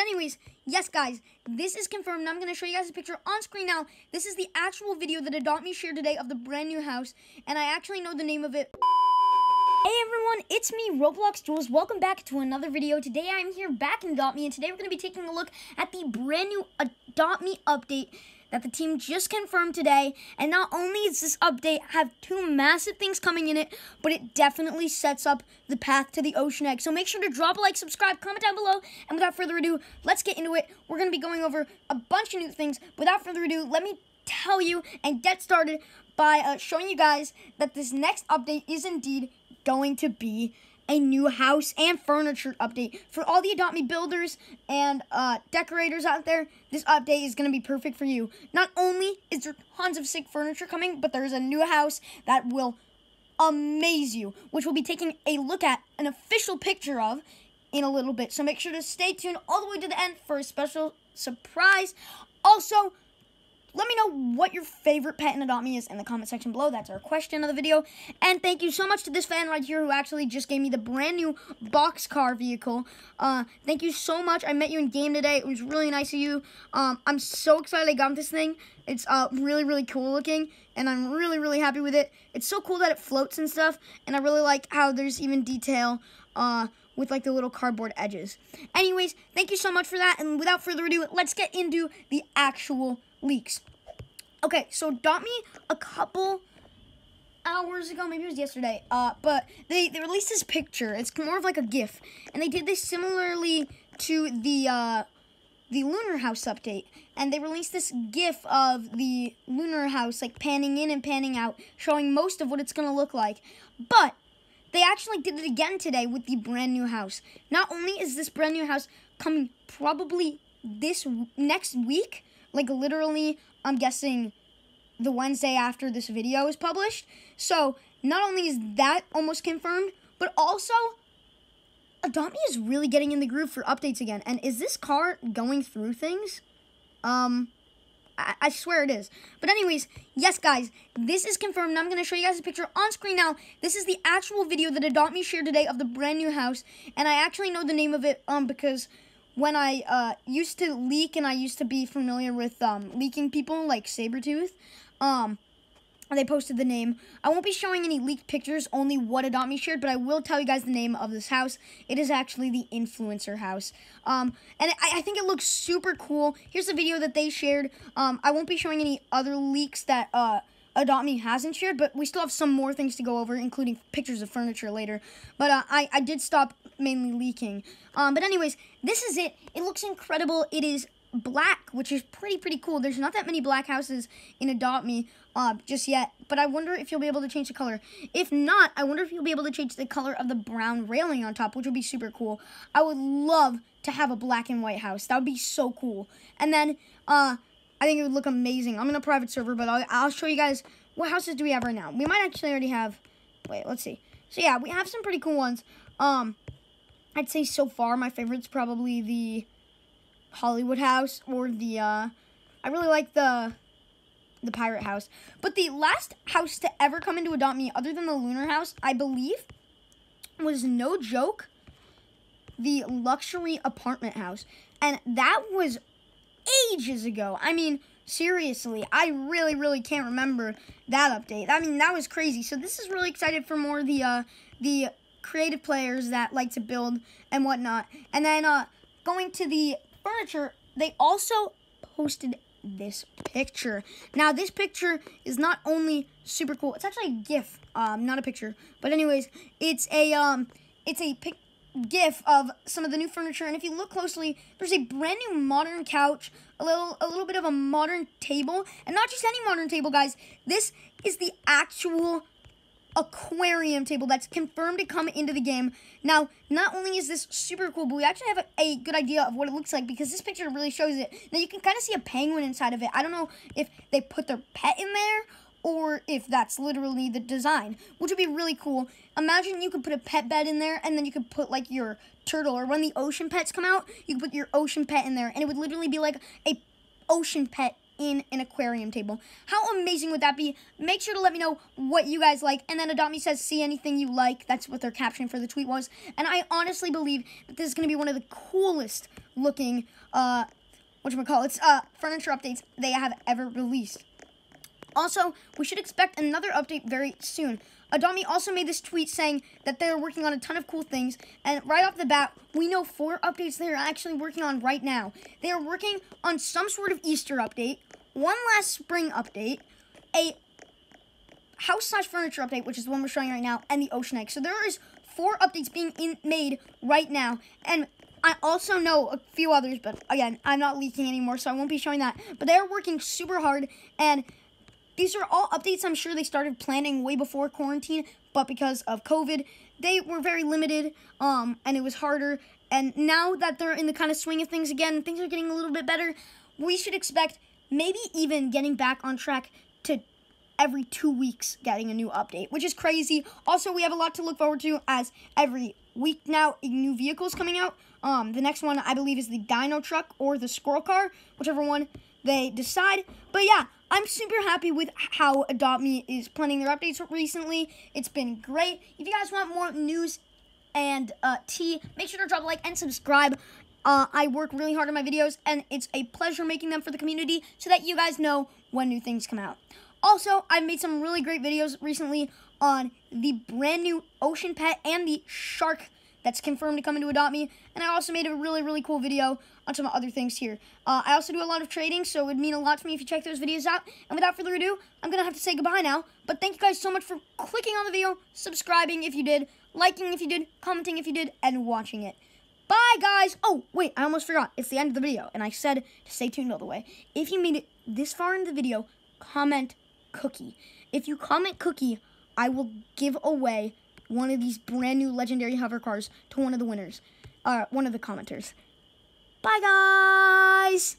Anyways, yes, guys, this is confirmed. I'm going to show you guys a picture on screen now. This is the actual video that Adopt Me shared today of the brand new house, and I actually know the name of it. Hey everyone, it's me, Roblox Jules. Welcome back to another video. Today I'm here back in Adopt Me, and today we're going to be taking a look at the brand new Adopt Me update that the team just confirmed today. And not only does this update have two massive things coming in it, but it definitely sets up the path to the Ocean Egg. So make sure to drop a like, subscribe, comment down below. And without further ado, let's get into it. We're going to be going over a bunch of new things. Without further ado, let me tell you and get started by uh, showing you guys that this next update is indeed going to be a new house and furniture update. For all the Adopt Me builders and uh, decorators out there, this update is going to be perfect for you. Not only is there tons of sick furniture coming, but there is a new house that will amaze you, which we'll be taking a look at an official picture of in a little bit. So make sure to stay tuned all the way to the end for a special surprise. Also, let me know what your favorite pet in Adopt Me is in the comment section below. That's our question of the video. And thank you so much to this fan right here who actually just gave me the brand new box car vehicle. Uh, thank you so much. I met you in game today. It was really nice of you. Um, I'm so excited I got this thing. It's uh, really, really cool looking, and I'm really, really happy with it. It's so cool that it floats and stuff, and I really like how there's even detail uh, with like the little cardboard edges. Anyways, thank you so much for that, and without further ado, let's get into the actual leaks. Okay, so dot me a couple hours ago, maybe it was yesterday, uh, but they, they released this picture. It's more of like a GIF, and they did this similarly to the, uh, the Lunar House update, and they released this GIF of the Lunar House, like, panning in and panning out, showing most of what it's going to look like, but they actually did it again today with the brand new house. Not only is this brand new house coming probably this next week, like literally, I'm guessing the Wednesday after this video is published. So not only is that almost confirmed, but also Adopt is really getting in the groove for updates again. And is this car going through things? Um, I, I swear it is. But anyways, yes, guys, this is confirmed. I'm going to show you guys a picture on screen now. This is the actual video that Adopt Me shared today of the brand new house. And I actually know the name of it um because when I uh, used to leak and I used to be familiar with um, leaking people like Sabretooth, um, they posted the name. I won't be showing any leaked pictures, only what Adopt Me shared, but I will tell you guys the name of this house. It is actually the Influencer House. Um, and I, I think it looks super cool. Here's a video that they shared. Um, I won't be showing any other leaks that, uh, Adopt Me hasn't shared, but we still have some more things to go over, including pictures of furniture later. But uh, I, I did stop mainly leaking. Um, but anyways, this is it. It looks incredible. It is black, which is pretty, pretty cool. There's not that many black houses in Adopt Me uh, just yet, but I wonder if you'll be able to change the color. If not, I wonder if you'll be able to change the color of the brown railing on top, which would be super cool. I would love to have a black and white house. That would be so cool. And then, uh, I think it would look amazing. I'm in a private server, but I'll, I'll show you guys what houses do we have right now. We might actually already have, wait, let's see. So yeah, we have some pretty cool ones. Um, I'd say so far my favorite's probably the Hollywood house or the, uh, I really like the the pirate house. But the last house to ever come into Adopt Me, other than the lunar house, I believe, was no joke, the luxury apartment house. And that was ages ago. I mean, seriously, I really, really can't remember that update. I mean, that was crazy. So this is really excited for more the, uh, the creative players that like to build and whatnot. And then uh, going to the furniture, they also posted this picture. Now, this picture is not only super cool, it's actually a GIF, um, not a picture. But anyways, it's a, um, it's a pic gif of some of the new furniture and if you look closely there's a brand new modern couch a little a little bit of a modern table and not just any modern table guys this is the actual aquarium table that's confirmed to come into the game now not only is this super cool but we actually have a, a good idea of what it looks like because this picture really shows it now you can kind of see a penguin inside of it i don't know if they put their pet in there or if that's literally the design, which would be really cool. Imagine you could put a pet bed in there, and then you could put like your turtle, or when the ocean pets come out, you could put your ocean pet in there, and it would literally be like a ocean pet in an aquarium table. How amazing would that be? Make sure to let me know what you guys like. And then Adopt Me says, see anything you like. That's what their caption for the tweet was. And I honestly believe that this is going to be one of the coolest looking, uh, whatchamacallits, uh, furniture updates they have ever released. Also, we should expect another update very soon. Adami also made this tweet saying that they're working on a ton of cool things, and right off the bat, we know four updates they're actually working on right now. They are working on some sort of Easter update, one last spring update, a house slash furniture update, which is the one we're showing right now, and the ocean egg. So there is four updates being in, made right now, and I also know a few others, but again, I'm not leaking anymore, so I won't be showing that. But they're working super hard, and these are all updates I'm sure they started planning way before quarantine, but because of COVID, they were very limited um, and it was harder. And now that they're in the kind of swing of things again, things are getting a little bit better, we should expect maybe even getting back on track to every two weeks getting a new update, which is crazy. Also, we have a lot to look forward to as every week now, a new vehicles coming out. Um, the next one, I believe, is the Dino Truck or the Squirrel Car, whichever one they decide. But yeah, I'm super happy with how Adopt Me is planning their updates recently. It's been great. If you guys want more news and uh, tea, make sure to drop a like and subscribe. Uh, I work really hard on my videos, and it's a pleasure making them for the community so that you guys know when new things come out. Also, I made some really great videos recently on the brand new ocean pet and the shark that's confirmed to come into Adopt Me. And I also made a really, really cool video on some other things here. Uh, I also do a lot of trading, so it would mean a lot to me if you check those videos out. And without further ado, I'm going to have to say goodbye now. But thank you guys so much for clicking on the video, subscribing if you did, liking if you did, commenting if you did, and watching it. Bye, guys. Oh, wait, I almost forgot. It's the end of the video, and I said to stay tuned all the way. If you made it this far in the video, comment cookie. If you comment cookie, I will give away one of these brand new legendary hover cars to one of the winners, uh, one of the commenters. Bye, guys!